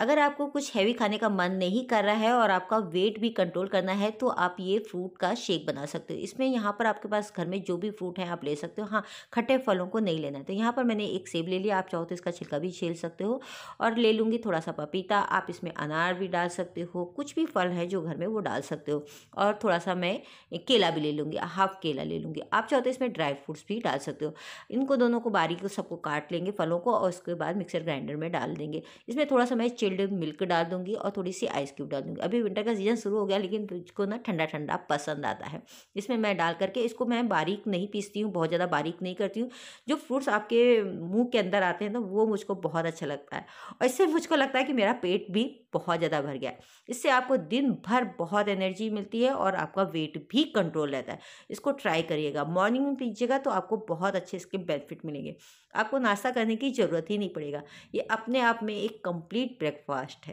अगर आपको कुछ हैवी खाने का मन नहीं कर रहा है और आपका वेट भी कंट्रोल करना है तो आप ये फ्रूट का शेक बना सकते हो इसमें यहाँ पर आपके पास घर में जो भी फ्रूट है आप ले सकते हो हाँ खट्टे फलों को नहीं लेना है तो यहाँ पर मैंने एक सेब ले लिया आप चाहो तो इसका छिलका भी छेल सकते हो और ले लूँगी थोड़ा सा पपीता आप इसमें अनार भी डाल सकते हो कुछ भी फल है जो घर में वो डाल सकते हो और थोड़ा सा मैं केला भी ले लूँगी हाफ केला ले लूँगी आप चाहो तो इसमें ड्राई फ्रूट्स भी डाल सकते हो इनको दोनों को बारीक सबको काट लेंगे फलों को और उसके बाद मिक्सर ग्राइंडर में डाल देंगे इसमें थोड़ा सा मैं चिल्ड मिल्क डाल दूंगी और थोड़ी सी आइस क्यूब डाल दूंगी अभी विंटर का सीज़न शुरू हो गया लेकिन मुझको ना ठंडा ठंडा पसंद आता है इसमें मैं डाल करके इसको मैं बारीक नहीं पीसती हूँ बहुत ज़्यादा बारीक नहीं करती हूँ जो फ्रूट्स आपके मुँह के अंदर आते हैं ना वो मुझको बहुत अच्छा लगता है और इससे मुझको लगता है कि मेरा पेट भी बहुत ज़्यादा भर गया है इससे आपको दिन भर बहुत एनर्जी मिलती है और आपका वेट भी कंट्रोल रहता है इसको ट्राई करिएगा मॉर्निंग में पीजिएगा तो आपको बहुत अच्छे इसके बेनिफिट मिलेंगे आपको नाश्ता करने की ज़रूरत ही नहीं पड़ेगा ये अपने आप में एक कंप्लीट ब्रेकफास्ट ब्रेकफास्ट है